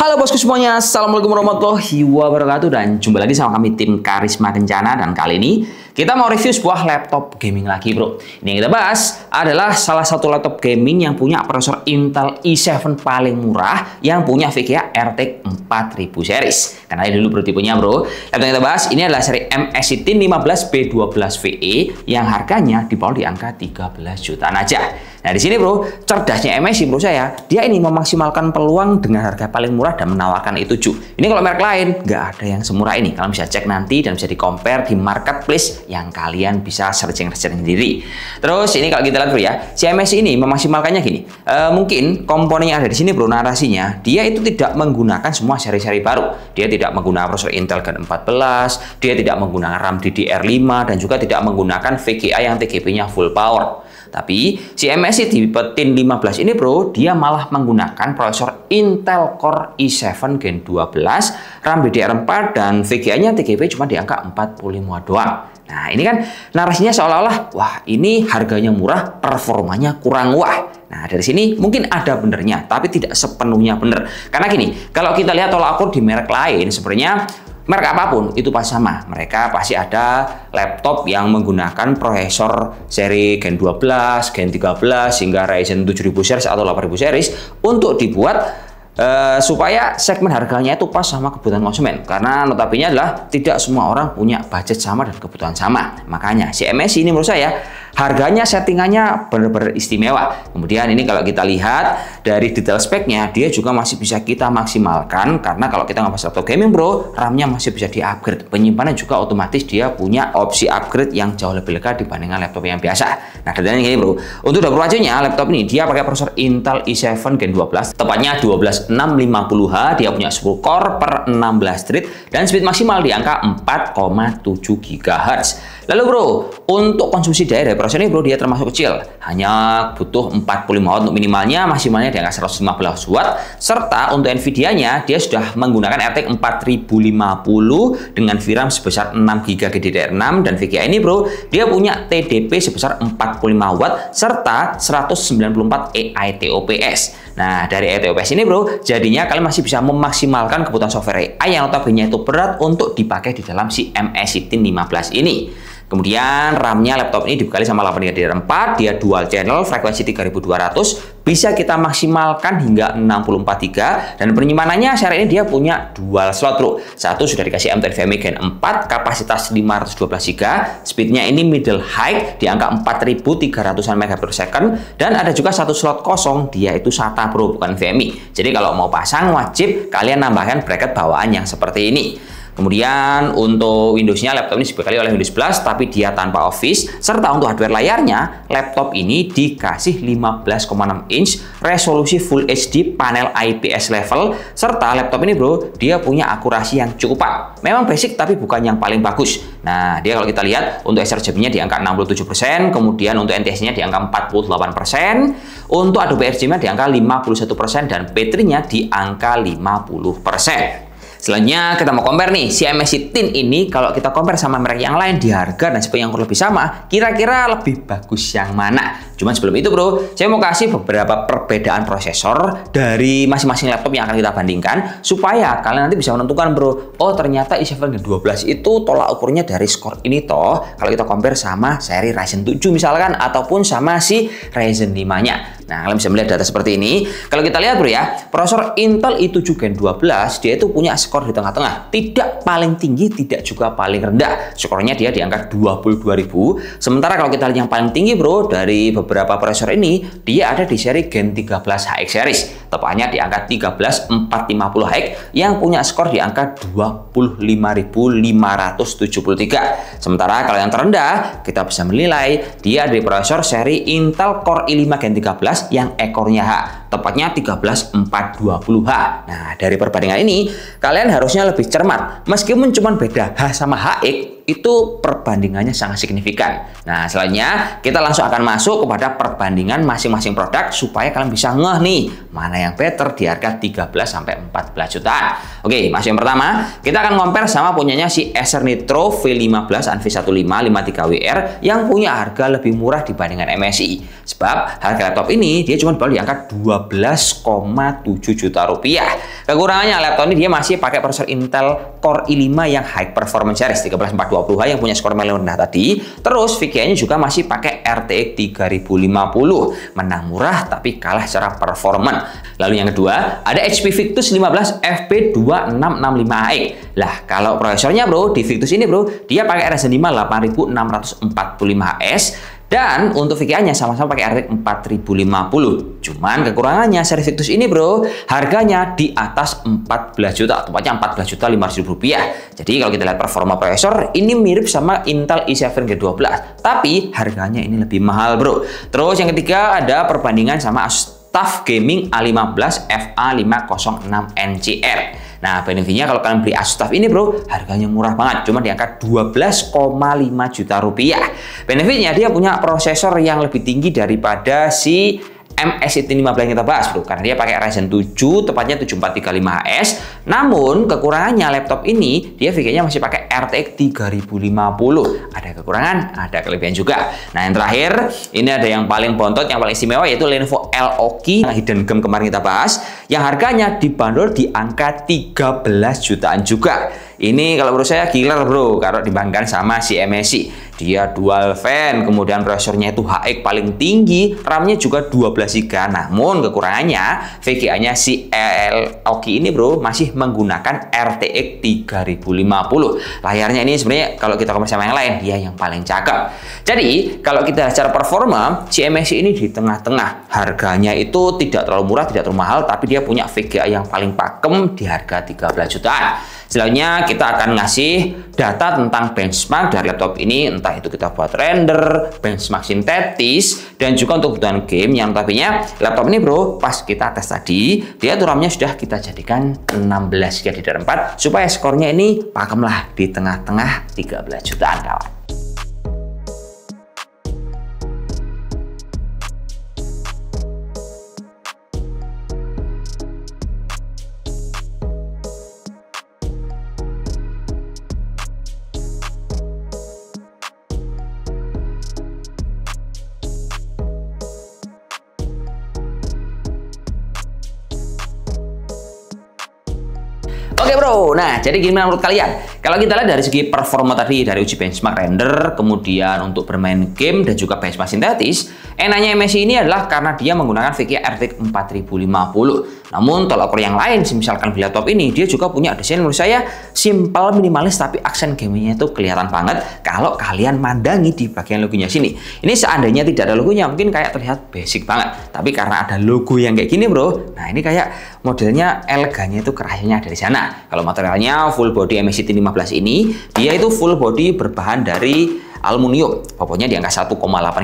Halo bosku semuanya, Assalamualaikum warahmatullahi wabarakatuh Dan jumpa lagi sama kami tim Karisma Kencana Dan kali ini kita mau review sebuah laptop gaming lagi bro Ini yang kita bahas adalah salah satu laptop gaming yang punya prosesor Intel i7 paling murah Yang punya VGA RTX 4000 series Karena ini dulu bro tipenya bro Laptop yang kita bahas ini adalah seri MSCT 15B12VE Yang harganya di bawah di angka 13 jutaan aja Nah, di sini bro, cerdasnya MSI menurut saya, dia ini memaksimalkan peluang dengan harga paling murah dan menawarkan itu cu. Ini kalau merek lain, nggak ada yang semurah ini. Kalian bisa cek nanti dan bisa di-compare di marketplace yang kalian bisa searching-searching sendiri. Terus ini kalau kita lihat bro ya, si MSI ini memaksimalkannya gini. E, mungkin komponen yang ada di sini bro, narasinya, dia itu tidak menggunakan semua seri-seri baru. Dia tidak menggunakan prosesor Intel Gen 14, dia tidak menggunakan RAM DDR5, dan juga tidak menggunakan VGA yang TGP-nya full power. Tapi si MSI tipe TIN 15 ini bro, dia malah menggunakan prosesor Intel Core i7 Gen 12, RAM DDR4 dan VGA-nya TGP cuma di angka 45 doang. Nah, ini kan narasinya seolah-olah wah ini harganya murah, performanya kurang wah. Nah, dari sini mungkin ada benernya, tapi tidak sepenuhnya bener Karena gini, kalau kita lihat tolak ukur di merek lain, sebenarnya merek apapun itu pasti sama. Mereka pasti ada laptop yang menggunakan prosesor seri Gen 12, Gen 13 hingga Ryzen 7000 series atau 8000 series untuk dibuat Uh, supaya segmen harganya itu pas sama kebutuhan konsumen karena notabene adalah tidak semua orang punya budget sama dan kebutuhan sama makanya si MSI ini menurut saya harganya settingannya benar-benar istimewa kemudian ini kalau kita lihat dari detail speknya dia juga masih bisa kita maksimalkan karena kalau kita nggak laptop gaming bro RAM-nya masih bisa di upgrade penyimpanan juga otomatis dia punya opsi upgrade yang jauh lebih lega dibandingkan laptop yang biasa nah dan ini bro untuk dapur wajahnya laptop ini dia pakai prosesor Intel i7 Gen 12 tepatnya 12 650H, dia punya 10 core per 16 thread dan speed maksimal di angka 4,7 GHz. Lalu bro, untuk konsumsi daya dari proses ini bro dia termasuk kecil, hanya butuh 45 watt untuk minimalnya, maksimalnya di angka 115 watt, serta untuk Nvidia-nya dia sudah menggunakan RTX 4050 dengan VRAM sebesar 6 GB GDDR6 dan VGA ini bro, dia punya TDP sebesar 45 watt serta 194 EITOPS. E nah, dari EITOPS ini bro, jadinya kalian masih bisa memaksimalkan kebutuhan software AI yang notabene itu berat untuk dipakai di dalam si MSI 15 ini. Kemudian RAM-nya laptop ini dibekali sama 8 DDR4, dia dual channel, frekuensi 3200, bisa kita maksimalkan hingga 64 GB dan penyimpanannya secara ini dia punya dual slot, Bro. Satu sudah dikasih M.2NVMe Gen 4, kapasitas 512 GB, speednya ini middle high di angka 4300-an second. dan ada juga satu slot kosong, dia itu SATA Pro bukan NVMe. Jadi kalau mau pasang wajib kalian nambahkan bracket bawaan yang seperti ini. Kemudian untuk Windows-nya laptop ini dibekali oleh Windows Plus tapi dia tanpa Office serta untuk hardware layarnya laptop ini dikasih 15,6 inch resolusi Full HD panel IPS level serta laptop ini bro dia punya akurasi yang cukup pak. Memang basic tapi bukan yang paling bagus. Nah dia kalau kita lihat untuk sRGB-nya di angka 67%, kemudian untuk NTSC-nya di angka 48%, untuk Adobe RGB-nya di angka 51% dan baterainya di angka 50%. Selanjutnya kita mau compare nih si MSC Tin ini kalau kita compare sama merek yang lain di harga dan spek yang lebih sama, kira-kira lebih bagus yang mana? Cuman sebelum itu bro, saya mau kasih beberapa perbedaan prosesor dari masing-masing laptop yang akan kita bandingkan supaya kalian nanti bisa menentukan bro, oh ternyata i7 G12 itu tolak ukurnya dari skor ini toh kalau kita compare sama seri Ryzen 7 misalkan ataupun sama si Ryzen 5-nya. Nah, kalian bisa melihat data seperti ini. Kalau kita lihat bro ya, prosesor Intel i7 Gen 12 dia itu punya skor di tengah-tengah, tidak paling tinggi, tidak juga paling rendah. Skornya dia di angka 22.000. Sementara kalau kita lihat yang paling tinggi bro dari beberapa prosesor ini, dia ada di seri Gen 13 HX series, tepatnya di angka 13450 HX yang punya skor di angka 25.573. Sementara kalau yang terendah, kita bisa menilai dia dari prosesor seri Intel Core i5 Gen 13 yang ekornya H tepatnya 13420H. Nah, dari perbandingan ini, kalian harusnya lebih cermat. Meskipun cuma beda H sama HX, itu perbandingannya sangat signifikan. Nah, selanjutnya kita langsung akan masuk kepada perbandingan masing-masing produk supaya kalian bisa ngeh nih mana yang better di harga 13 sampai 14 jutaan. Oke, masuk yang pertama, kita akan compare sama punyanya si Acer Nitro V15 anv 1553WR yang punya harga lebih murah dibandingkan MSI. Sebab harga laptop ini dia cuma baru di angka 12,7 juta rupiah. Kekurangannya laptop ini dia masih pakai prosesor Intel Core i5 yang high performance series 13420H yang punya skor melon rendah tadi. Terus VGA-nya juga masih pakai RTX 3050. Menang murah tapi kalah secara performa. Lalu yang kedua, ada HP Victus 15 fp 2665 x Lah, kalau prosesornya bro, di Victus ini bro, dia pakai Ryzen 5 8645S dan untuk VGA-nya sama-sama pakai RTX 4050. Cuman kekurangannya seri Victus ini bro, harganya di atas 14 juta, tepatnya 14 juta 500 ribu rupiah. Jadi kalau kita lihat performa prosesor, ini mirip sama Intel i7 G12, tapi harganya ini lebih mahal bro. Terus yang ketiga ada perbandingan sama Asus TUF Gaming A15 FA506NCR. Nah, benefitnya kalau kalian beli Asus TUF ini bro, harganya murah banget, cuma di angka 12,5 juta rupiah. Benefitnya dia punya prosesor yang lebih tinggi daripada si MS itu 15 yang kita bahas bro karena dia pakai Ryzen 7 tepatnya 7435HS namun kekurangannya laptop ini dia VGA-nya masih pakai RTX 3050. Ada kekurangan, ada kelebihan juga. Nah, yang terakhir ini ada yang paling bontot, yang paling istimewa yaitu Lenovo LOQ yang hidden gem kemarin kita bahas yang harganya dibanderol di angka 13 jutaan juga. Ini kalau menurut saya killer bro, kalau dibandingkan sama si MSI. Dia dual fan, kemudian prosesornya itu HX paling tinggi, RAM-nya juga 12 GB. Namun kekurangannya VGA-nya si LOKI ini bro masih masih menggunakan RTX 3050. Layarnya ini sebenarnya kalau kita compare sama yang lain, dia yang paling cakep. Jadi, kalau kita secara performa, CMSC ini di tengah-tengah. Harganya itu tidak terlalu murah, tidak terlalu mahal, tapi dia punya VGA yang paling pakem di harga 13 jutaan. Selanjutnya kita akan ngasih data tentang benchmark dari laptop ini, entah itu kita buat render, benchmark sintetis, dan juga untuk kebutuhan game yang notabene laptop ini bro, pas kita tes tadi, dia turamnya sudah kita jadikan 16 GB DDR4, supaya skornya ini pakem lah di tengah-tengah 13 jutaan kawan. Oke bro, nah jadi gimana menurut kalian? Kalau kita lihat dari segi performa tadi dari uji benchmark render, kemudian untuk bermain game dan juga benchmark sintetis, enaknya MSI ini adalah karena dia menggunakan VGA RTX 4050. Namun tolak ukur yang lain, misalkan beli laptop ini, dia juga punya desain menurut saya simpel minimalis tapi aksen gamenya itu kelihatan banget kalau kalian mandangi di bagian logonya sini. Ini seandainya tidak ada logonya mungkin kayak terlihat basic banget, tapi karena ada logo yang kayak gini bro, nah ini kayak modelnya elegannya itu kerahnya dari sana. Kalau materialnya full body MSI T500 ini, dia itu full body berbahan dari aluminium bobotnya di angka 1,8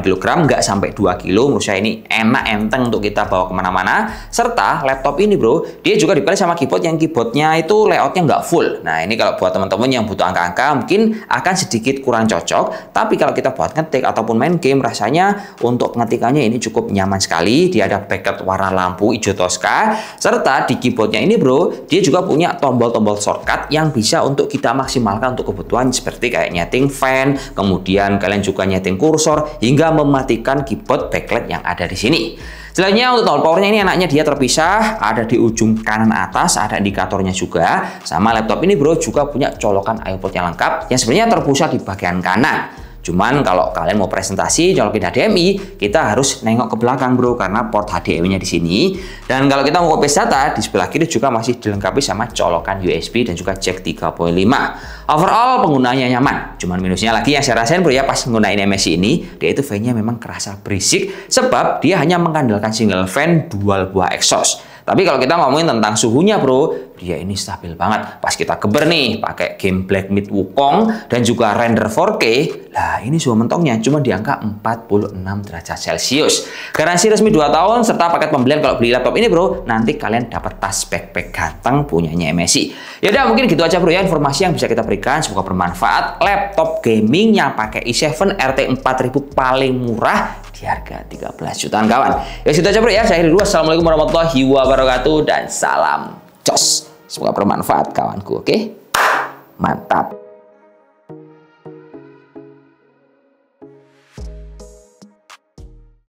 kg nggak sampai 2 kg menurut saya ini enak enteng untuk kita bawa kemana-mana serta laptop ini bro dia juga dibekali sama keyboard yang keyboardnya itu layoutnya nggak full nah ini kalau buat teman-teman yang butuh angka-angka mungkin akan sedikit kurang cocok tapi kalau kita buat ngetik ataupun main game rasanya untuk ngetikannya ini cukup nyaman sekali dia ada backlight warna lampu hijau toska serta di keyboardnya ini bro dia juga punya tombol-tombol shortcut yang bisa untuk kita maksimalkan untuk kebutuhan seperti kayak nyeting fan kemudian kemudian kalian juga nyeting kursor hingga mematikan keyboard backlight yang ada di sini. Selanjutnya untuk tombol powernya ini anaknya dia terpisah, ada di ujung kanan atas, ada indikatornya juga. Sama laptop ini bro juga punya colokan iPod yang lengkap yang sebenarnya terpusat di bagian kanan. Cuman kalau kalian mau presentasi colokin HDMI, kita harus nengok ke belakang bro karena port HDMI-nya di sini. Dan kalau kita mau copy data, di sebelah kiri juga masih dilengkapi sama colokan USB dan juga jack 3.5. Overall penggunanya nyaman. Cuman minusnya lagi yang saya rasain bro ya pas menggunakan MSI ini, dia itu fan-nya memang kerasa berisik sebab dia hanya mengandalkan single fan dual buah exhaust. Tapi kalau kita ngomongin tentang suhunya bro, dia ini stabil banget. Pas kita geber nih, pakai game Black Myth Wukong dan juga render 4K, Nah, ini suhu mentongnya cuma di angka 46 derajat Celcius. Garansi resmi 2 tahun serta paket pembelian kalau beli laptop ini bro, nanti kalian dapat tas backpack ganteng punyanya MSI. Yaudah mungkin gitu aja bro ya informasi yang bisa kita berikan, semoga bermanfaat. Laptop gaming yang pakai i7 RT 4000 paling murah di harga 13 jutaan kawan. Ya situ aja bro ya, saya akhiri dulu. Assalamualaikum warahmatullahi wabarakatuh dan salam Jos. Semoga bermanfaat kawanku, oke? Okay? Mantap.